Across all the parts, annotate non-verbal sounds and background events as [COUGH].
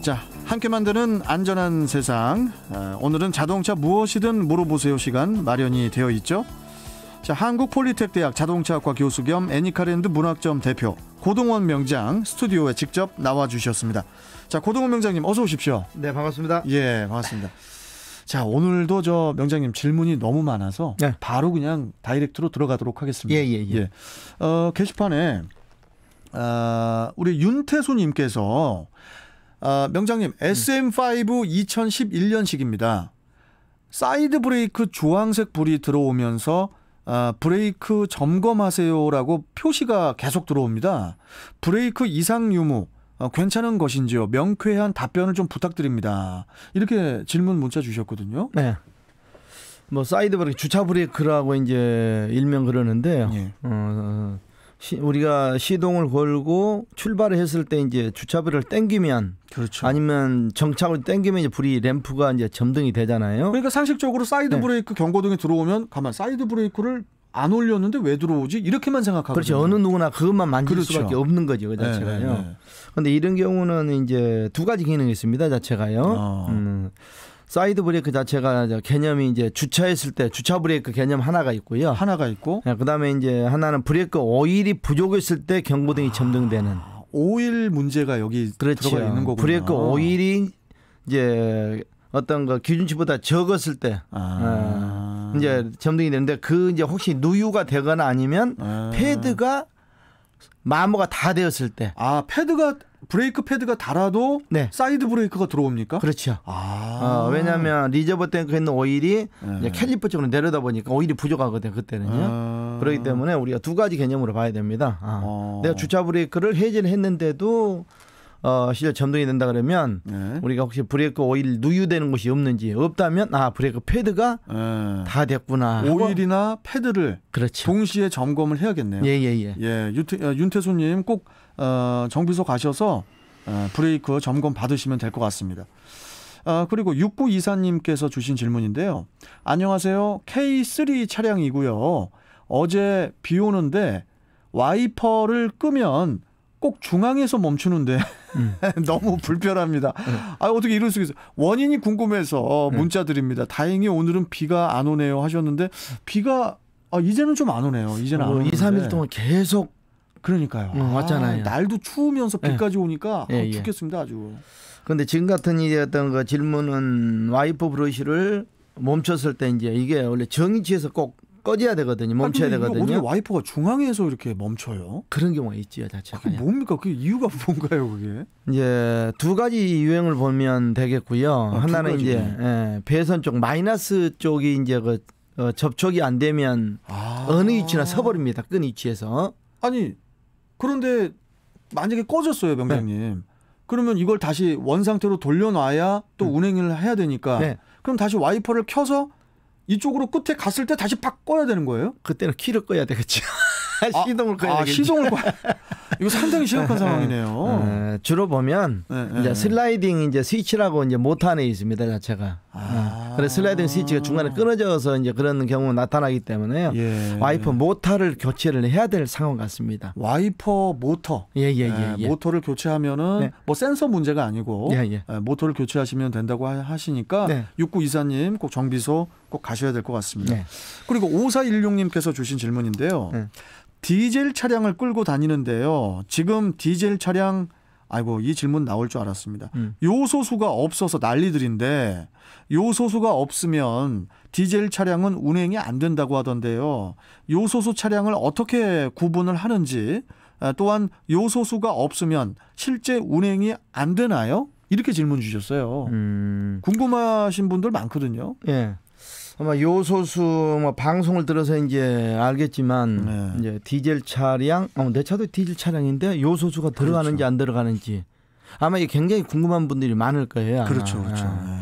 자, 함께 만드는 안전한 세상. 어, 오늘은 자동차 무엇이든 물어보세요 시간 마련이 되어 있죠. 자, 한국 폴리텍 대학 자동차학과 교수 겸 애니카랜드 문학점 대표 고동원 명장 스튜디오에 직접 나와 주셨습니다. 자, 고동원 명장님 어서 오십시오. 네, 반갑습니다. 예, 반갑습니다. 자, 오늘도 저 명장님 질문이 너무 많아서 네. 바로 그냥 다이렉트로 들어가도록 하겠습니다. 예, 예, 예. 예. 어, 게시판에 어, 우리 윤태수님께서 아, 명장님, SM5 2011년식입니다. 사이드 브레이크 주황색 불이 들어오면서 아, 브레이크 점검하세요라고 표시가 계속 들어옵니다. 브레이크 이상 유무 어, 괜찮은 것인지요? 명쾌한 답변을 좀 부탁드립니다. 이렇게 질문 문자 주셨거든요. 네. 뭐 사이드 브레이크 주차 브레이크라고 이제 일명 그러는데 예. 어, 시, 우리가 시동을 걸고 출발을 했을 때 이제 주차비를 땡기면 그렇죠. 아니면 정착을 땡기면 이제 불이 램프가 이제 점등이 되잖아요. 그러니까 상식적으로 사이드 네. 브레이크 경고등이 들어오면 가만 사이드 브레이크를 안 올렸는데 왜 들어오지? 이렇게만 생각하고 그렇죠. 어느 누구나 그것만 만질 그렇죠. 수밖에 없는 거죠. 그 자체가요. 네, 그런데 네, 네. 이런 경우는 이제 두 가지 기능이 있습니다. 자체가요. 아. 음. 사이드 브레이크 자체가 개념이 이제 주차했을 때 주차 브레이크 개념 하나가 있고요. 하나가 있고. 네, 그다음에 이제 하나는 브레이크 오일이 부족했을 때 경고등이 아, 점등되는. 오일 문제가 여기 그렇죠. 들어가 있는 거구나. 브레이크 오일이 이제 어떤 거 기준치보다 적었을 때 아. 어, 이제 점등이 되는데 그 이제 혹시 누유가 되거나 아니면 아. 패드가 마모가 다 되었을 때. 아 패드가 브레이크 패드가 달아도 네. 사이드 브레이크가 들어옵니까? 그렇죠. 아. 어, 왜냐하면 리저버 탱크에 있는 오일이 네. 캘리퍼 쪽으로 내려다 보니까 오일이 부족하거든요. 그때는요. 아. 그렇기 때문에 우리가 두 가지 개념으로 봐야 됩니다. 아. 아. 내가 주차 브레이크를 해제를 했는데도 어, 시절 점등이 된다 그러면 네. 우리가 혹시 브레이크 오일 누유되는 곳이 없는지 없다면 아 브레이크 패드가 네. 다 됐구나 오일이나 패드를 그렇죠. 동시에 점검을 해야겠네요. 예예예. 예, 예. 예, 예 어, 윤태수님 꼭 어, 정비소 가셔서 어, 브레이크 점검 받으시면 될 것 같습니다. 아, 그리고 육부 이사님께서 주신 질문인데요. 안녕하세요. K3 차량이고요. 어제 비 오는데 와이퍼를 끄면 꼭 중앙에서 멈추는데 음. [LAUGHS] 너무 불편합니다. 네. 아 어떻게 이럴 수있어 원인이 궁금해서 어, 네. 문자 드립니다. 다행히 오늘은 비가 안 오네요 하셨는데 비가 아, 이제는 좀 안 오네요. 이제는 어, 안 2, 3일 동안 계속 그러니까요. 음, 왔잖아요. 아, 날도 추우면서 네. 비까지 네. 오니까 예, 아, 예. 죽겠습니다 아주. 그런데 지금 같은 일이 었던그 질문은 와이프 브러쉬를 멈췄을 때 이제 이게 원래 정의치에서 꼭 꺼져야 되거든요. 멈춰야 아니, 되거든요. 어떻게 와이퍼가 중앙에서 이렇게 멈춰요? 그런 경우가 있지요, 자체가. 그게 뭡니까? 그 이유가 [LAUGHS] 뭔가요, 그게? 이제 예, 두 가지 유행을 보면 되겠고요. 아, 하나는 이제 예, 배선 쪽 마이너스 쪽이 이제 그 어, 접촉이 안 되면 아. 어느 위치나 서버립니다. 끈 위치에서. 아니 그런데 만약에 꺼졌어요, 네. 병장님. 네. 그러면 이걸 다시 원 상태로 돌려놔야 또 음. 운행을 해야 되니까. 네. 그럼 다시 와이퍼를 켜서 이쪽으로 끝에 갔을 때 다시 바꿔야 되는 거예요? 그때는 키를 꺼야 되겠죠. [LAUGHS] 아, 시동을 꺼야 아, 되겠죠. 시동을 꺼. [LAUGHS] 이거 상당히 심각한 네, 네, 상황이네요. 네, 주로 보면 이제 슬라이딩 이제 스위치라고 이제 모터 안에 있습니다 자체가. 아. 그래서 슬라이딩 스위치가 중간에 끊어져서 이제 그런 경우 나타나기 때문에요. 예. 와이퍼 모터를 교체를 해야 될 상황 같습니다. 와이퍼 모터. 예예예. 예, 예, 예, 예, 모터를 교체하면은 뭐 센서 문제가 아니고 예, 모터를 교체하시면 된다고 하시니까 육구 이사님 꼭 정비소 꼭 가셔야 될 것 같습니다. 그리고 오사일6님께서 주신 질문인데요. 디젤 차량을 끌고 다니는데요. 지금 디젤 차량 아이고 이 질문 나올 줄 알았습니다. 음. 요소수가 없어서 난리들인데 요소수가 없으면 디젤 차량은 운행이 안 된다고 하던데요. 요소수 차량을 어떻게 구분을 하는지 아, 또한 요소수가 없으면 실제 운행이 안 되나요? 이렇게 질문 주셨어요. 음. 궁금하신 분들 많거든요. 예. 아마 요소수 뭐 방송을 들어서 이제 알겠지만 네. 이제 디젤 차량 어, 내 차도 디젤 차량인데 요소수가 들어가는지 그렇죠. 안 들어가는지 아마 이게 굉장히 궁금한 분들이 많을 거예요. 아마. 그렇죠, 그렇죠. 아. 네.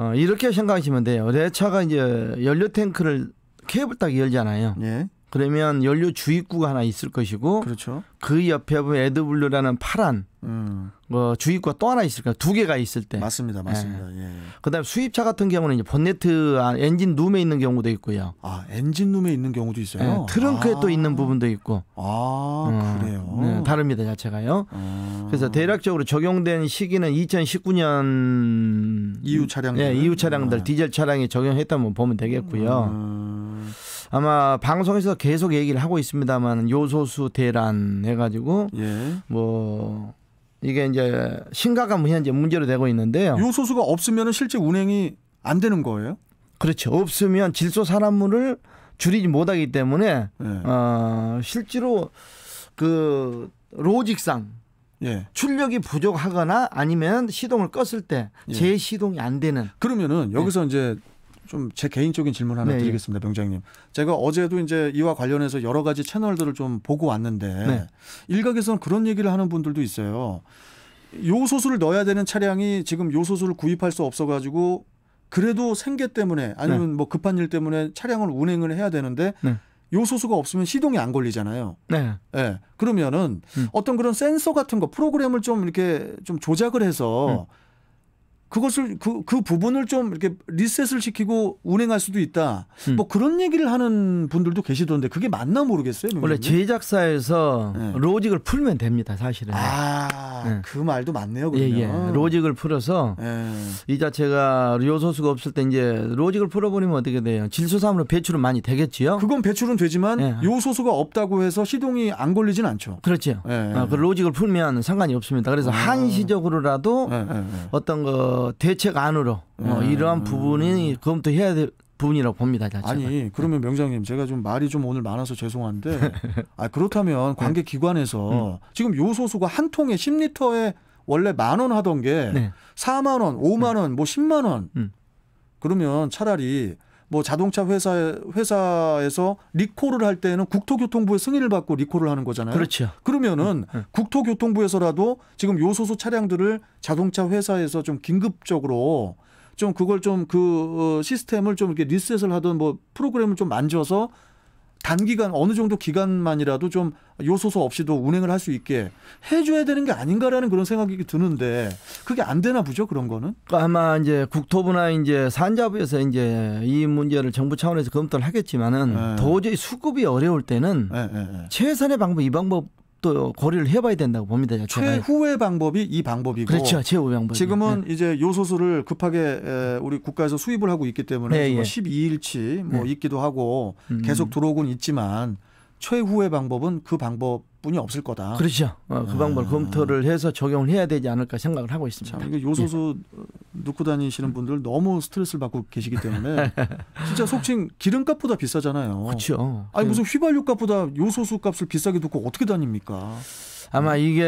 어, 이렇게 생각하시면 돼요. 내 차가 이제 연료 탱크를 케이블 딱 열잖아요. 네. 그러면 연료 주입구가 하나 있을 것이고 그렇죠. 그 옆에 보면 에드블루라는 파란 음. 어, 주입구가 또 하나 있을 까두 개가 있을 때 맞습니다, 예. 맞습니다. 예. 예. 그다음 에 수입차 같은 경우는 이제 본네트 아, 엔진 룸에 있는 경우도 있고요. 아 엔진 룸에 있는 경우도 있어요. 예, 트렁크에 아. 또 있는 부분도 있고. 아 음, 그래요. 네, 다릅니다 자체가요. 아. 그래서 대략적으로 적용된 시기는 2019년 이후 차량 예, 이후 차량들 네. 디젤 차량에 적용했다면 보면 되겠고요. 음. 아마 방송에서 계속 얘기를 하고 있습니다만 요소수 대란 해가지고 예. 뭐 이게 이제 심각한 현재 문제로 되고 있는데요. 요소수가 없으면 실제 운행이 안 되는 거예요? 그렇죠. 없으면 질소 산화물을 줄이지 못하기 때문에 예. 어, 실제로 그 로직상 예. 출력이 부족하거나 아니면 시동을 껐을 때 예. 재시동이 안 되는. 그러면은 예. 여기서 예. 이제 좀제 개인적인 질문 하나 네, 예. 드리겠습니다, 병장님. 제가 어제도 이제 이와 관련해서 여러 가지 채널들을 좀 보고 왔는데 네. 일각에서는 그런 얘기를 하는 분들도 있어요. 요소수를 넣어야 되는 차량이 지금 요소수를 구입할 수 없어가지고 그래도 생계 때문에 아니면 네. 뭐 급한 일 때문에 차량을 운행을 해야 되는데 네. 요소수가 없으면 시동이 안 걸리잖아요. 네. 네. 그러면은 음. 어떤 그런 센서 같은 거 프로그램을 좀 이렇게 좀 조작을 해서 음. 그것을 그, 그 부분을 좀 이렇게 리셋을 시키고 운행할 수도 있다. 음. 뭐 그런 얘기를 하는 분들도 계시던데 그게 맞나 모르겠어요. 원래 제작사에서 네. 로직을 풀면 됩니다, 사실은. 아, 네. 그 말도 맞네요, 그러면. 예, 예. 로직을 풀어서 예. 이 자체가 요소수가 없을 때 이제 로직을 풀어버리면 어떻게 돼요? 질소산으로 배출은 많이 되겠지요? 그건 배출은 되지만 예. 요소수가 없다고 해서 시동이 안 걸리진 않죠. 그렇죠. 예. 아, 그 로직을 풀면 상관이 없습니다. 그래서 아. 한시적으로라도 예, 예, 예. 어떤 거 대책안으로 어, 뭐 음. 네. 이러한 부분이 검토해야 될 부분이라고 봅니다. 자체가. 아니 그러면 명장님 제가 좀 말이 좀 오늘 많아서 죄송한데 [LAUGHS] 아 그렇다면 관계 기관에서 네. 음. 지금 요소수가 한 통에 10리터에 원래 만 원 하던 게 네. 4만 원, 5만 원, 뭐 10만 원. 음. 그러면 차라리 뭐 자동차 회사 회사에서 리콜을 할 때는 국토교통부의 승인을 받고 리콜을 하는 거잖아요. 그렇죠. 그러면은 응, 음, 응. 음. 국토교통부에서라도 지금 요소수 차량들을 자동차 회사에서 좀 긴급적으로 좀 그걸 좀그 어, 시스템을 좀 이렇게 리셋을 하던 뭐 프로그램을 좀 만져서 단기간 어느 정도 기간만이라도 좀 요소서 없이도 운행을 할 수 있게 해줘야 되는 게 아닌가라는 그런 생각이 드는데 그게 안 되나 보죠 그런 거는? 그까 그러니까 아마 이제 국토부나 이제 산자부에서 이제 이 문제를 정부 차원에서 검토를 하겠지만은 네. 도저히 수급이 어려울 때는 네, 네, 네. 최선의 방법 이 방법 또 고려를 해봐야 된다고 봅니다. 제가. 최후의 방법이 이 방법이고 그렇죠. 최후 방법. 지금은 네. 이제 요소수를 급하게 우리 국가에서 수입을 하고 있기 때문에 네, 예. 12일치 뭐 네. 있기도 하고 음. 계속 들어오곤 있지만 최후의 방법은 그 방법뿐이 없을 거다. 그렇죠. 어, 그 아. 방법을 검토를 해서 적용을 해야 되지 않을까 생각을 하고 있습니다. 참, 이게 요소수 예. 넣고 다니시는 분들 너무 스트레스를 받고 계시기 때문에 [LAUGHS] 진짜 속칭 기름값보다 비싸잖아요. 그렇죠. 아니 그 무슨 휘발유 값보다 요소수 값을 비싸게 두고 어떻게 다닙니까? 아마 이게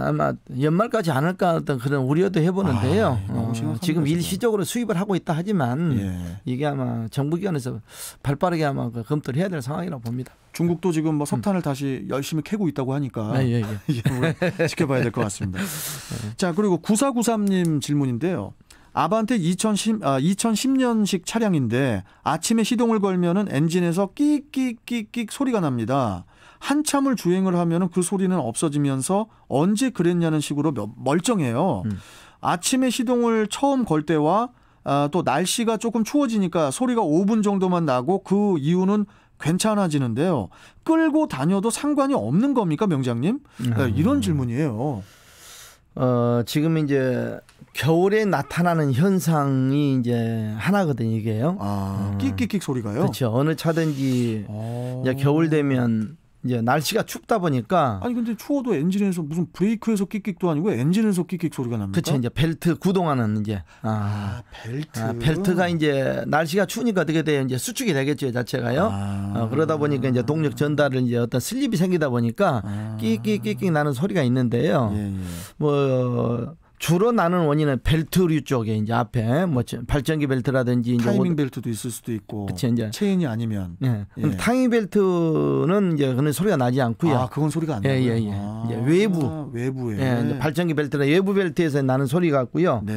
아마 연말까지 않을까 어떤 그런 우려도 해보는데요. 아, 예, 어, 지금 일시적으로 수입을 하고 있다 하지만 예. 이게 아마 정부기관에서 발빠르게 아마 그 검토를 해야 될 상황이라고 봅니다. 중국도 지금 뭐 음. 석탄을 음. 다시 열심히 캐고 있다고 하니까 아, 예, 예. 예. [LAUGHS] 뭐 지켜봐야 될 것 같습니다. [LAUGHS] 예. 자 그리고 9493님 질문인데요. 아반떼 2010, 아, 2010년식 차량인데 아침에 시동을 걸면은 엔진에서 끽끽끽끽 소리가 납니다. 한참을 주행을 하면은 그 소리는 없어지면서 언제 그랬냐는 식으로 멀쩡해요. 음. 아침에 시동을 처음 걸 때와 아, 또 날씨가 조금 추워지니까 소리가 5분 정도만 나고 그 이유는 괜찮아지는데요. 끌고 다녀도 상관이 없는 겁니까, 명장님? 음. 네, 이런 질문이에요. 어, 지금 이제 겨울에 나타나는 현상이 이제 하나거든요, 이게요. 아, 음. 끽끽끽 소리가요? 그렇죠. 어느 차든지 오. 어. 이제 겨울 되면 이제 날씨가 춥다 보니까 아니 근데 추워도 엔진에서 무슨 브레이크에서 끽끽도 아니고 엔진에서 끽끽 소리가 납니다. 그치 이제 벨트 구동하는 이제 아, 아 벨트 아, 벨트가 이제 날씨가 추우니까 어떻게 돼요 이제 수축이 되겠죠 자체가요. 아. 어, 그러다 보니까 이제 동력 전달을 이제 어떤 슬립이 생기다 보니까 끽끽끽끽 아. 나는 소리가 있는데요. 예, 예. 뭐 주로 나는 원인은 벨트류 쪽에 이제 앞에 뭐 발전기 벨트라든지 타이밍 뭐 벨트도 있을 수도 있고 그치, 이제. 체인이 아니면 예. 예. 타이밍 벨트는 이제 그는 소리가 나지 않고요. 아 그건 소리가 안 예, 나요. 예예예. 예. 아, 외부 아, 외부에 예, 발전기 벨트나 외부 벨트에서 나는 소리 같고요. 네.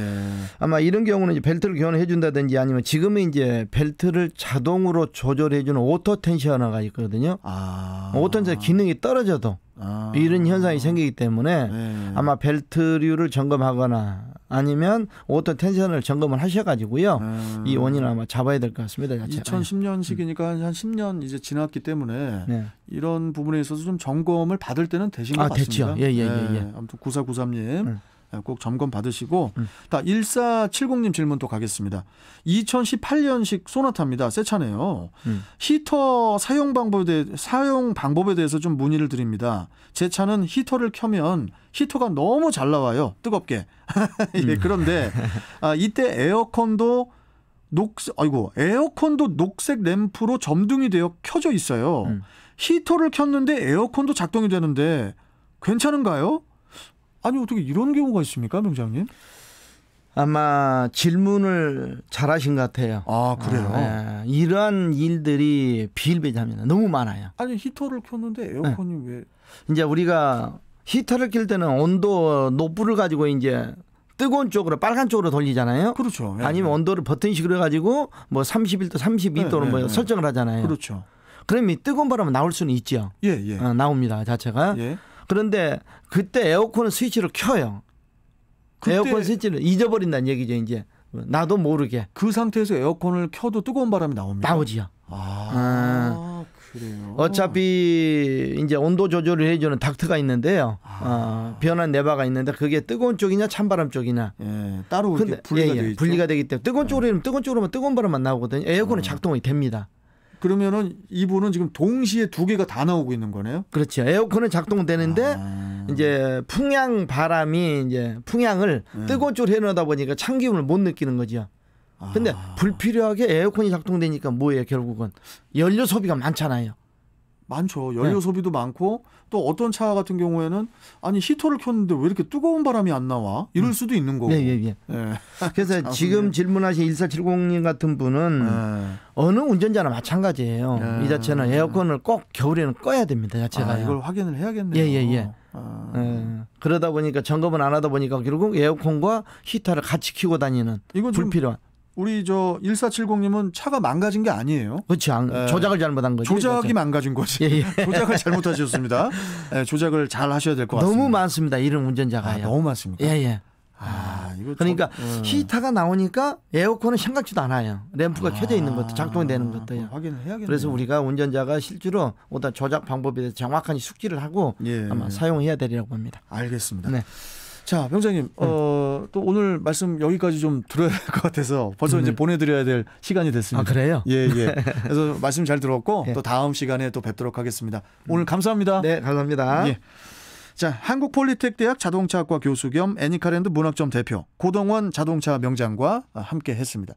아마 이런 경우는 이제 벨트를 교환해 준다든지 아니면 지금은 이제 벨트를 자동으로 조절해 주는 오토 텐셔너가 있거든요. 아. 오토 텐셔 기능이 떨어져도 아. 이런 현상이 생기기 때문에 네. 아마 벨트류를 점검하거나 아니면 오토 텐션을 점검을 하셔가지고요 네. 이 원인을 아마 잡아야 될 것 같습니다. 자체. 2010년식이니까 음. 한 10년 이제 지났기 때문에 네. 이런 부분에 있어서 좀 점검을 받을 때는 되신 것 아, 같습니다. 됐죠. 예예예. 예, 예, 예. 예. 네. 아무튼 9493님. 음. 예, 꼭 점검 받으시고 음. 다 1470님 질문 도 가겠습니다. 2018년식 소나타입니다. 새 차네요. 음. 히터 사용 방법에 대해 사용 방법에 대해서 좀 문의를 드립니다. 제 차는 히터를 켜면 히터가 너무 잘 나와요. 뜨겁게. [LAUGHS] 예, 음. 그런데 아, 이때 에어컨도 녹색 아이고 에어컨도 녹색 램프로 점등이 되어 켜져 있어요. 음. 히터를 켰는데 에어컨도 작동이 되는데 괜찮은가요? 아니 어떻게 이런 경우가 있습니까, 명장님? 아마 질문을 잘하신 것 같아요. 아 그래요? 아, 예. 이러한 일들이 비일비재합니다. 너무 많아요. 아니 히터를 켰는데 에어컨이 네. 왜? 이제 우리가 히터를 킬 때는 온도 노불을 가지고 이제 뜨거운 쪽으로 빨간 쪽으로 돌리잖아요. 그렇죠. 네. 아니면 온도를 버튼식으로 가지고뭐 31도, 32도로 뭐, 뭐 설정을 하잖아요. 그렇죠. 그러면 뜨거운 바람 나올 수는 있죠. 예, 예. 어, 나옵니다 자체가. 예. 그런데 그때 에어컨 스위치를 켜요. 에어컨 스위치를 잊어버린다는 얘기죠, 이제. 나도 모르게. 그 상태에서 에어컨을 켜도 뜨거운 바람이 나옵니다. 나오지요. 아, 아. 그래요. 어차피 이제 온도 조절을 해주는 닥터가 있는데요. 아. 어, 변환 내바가 있는데 그게 뜨거운 쪽이냐 찬바람 쪽이냐. 예, 따로 근데, 분리가, 예, 예. 분리가 되기 때문에 뜨거운 예. 쪽으로 면 뜨거운 쪽으로만 뜨거운 바람만 나오거든요. 에어컨은 아. 작동이 됩니다. 그러면은 이분은 지금 동시에 두 개가 다 나오고 있는 거네요. 그렇죠. 에어컨은 작동되는데 아. 이제 풍향 바람이 이제 풍향을 네. 뜨거운 쪽으로 해놓다 보니까 찬 기운을 못 느끼는 거죠. 근데 아. 불필요하게 에어컨이 작동되니까 뭐예요 결국은 연료 소비가 많잖아요. 많죠. 연료 네. 소비도 많고 또 어떤 차 같은 경우에는 아니 히터를 켰는데 왜 이렇게 뜨거운 바람이 안 나와? 이럴 음. 수도 있는 거고. 네, 예, 예. 예. 예. [LAUGHS] 그래서 아, 지금 질문하신 1470님 같은 분은 네. 어느 운전자나 마찬가지예요. 네. 이 자체는 에어컨을 꼭 겨울에는 꺼야 됩니다. 자체가 아, 이걸 확인을 해야겠네요. 예, 예, 예. 아. 예. 그러다 보니까 점검을 안 하다 보니까 결국 에어컨과 히터를 같이 키고 다니는 이건 불필요한. 우리 저 1470님은 차가 망가진 게 아니에요. 그렇죠. 에, 예. 조작을 잘못한 거죠. 조작이 그렇죠. 망가진 거지. 예, 예. [LAUGHS] 조작을 잘못하셨습니다. 에, 예, 조작을 잘 하셔야 될 것 같습니다. 너무 많습니다. 이런 운전자가 아, 너무 많습니까? 예, 예. 아, 이거 그러니까 좀, 어. 히타가 나오니까 에어컨은 생각지도 않아요. 램프가 아, 켜져 있는 것도 작동되는 것도요. 확인해야겠네요. 그래서 우리가 운전자가 실제로 어떤 조작 방법에 대해 정확한 숙지를 하고 예, 아마 사용해야 되리라고 봅니다. 알겠습니다. 네. 자, 병장님, 네. 어, 또 오늘 말씀 여기까지 좀 들어야 할 것 같아서 벌써 네. 이제 음. 보내드려야 될 시간이 됐습니다. 아, 그래요? 예, 예. [LAUGHS] 그래서 말씀 잘 들었고 예. 또 다음 시간에 또 뵙도록 하겠습니다. 오늘 감사합니다. 네, 감사합니다. 예. 자, 한국폴리텍 대학 자동차학과 교수 겸 애니카랜드 문학점 대표 고동원 자동차 명장과 함께 했습니다.